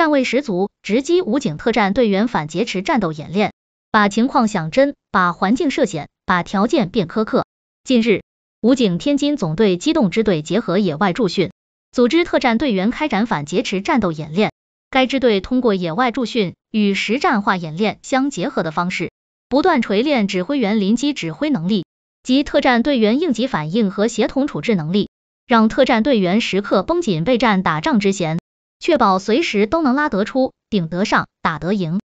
战位十足，直击武警特战队员反劫持战斗演练，把情况想真，把环境设险，把条件变苛刻。近日，武警天津总队机动支队结合野外驻训，组织特战队员开展反劫持战斗演练。该支队通过野外驻训与实战化演练相结合的方式，不断锤炼指挥员临机指挥能力及特战队员应急反应和协同处置能力，让特战队员时刻绷紧备战打仗之弦。确保随时都能拉得出、顶得上、打得赢。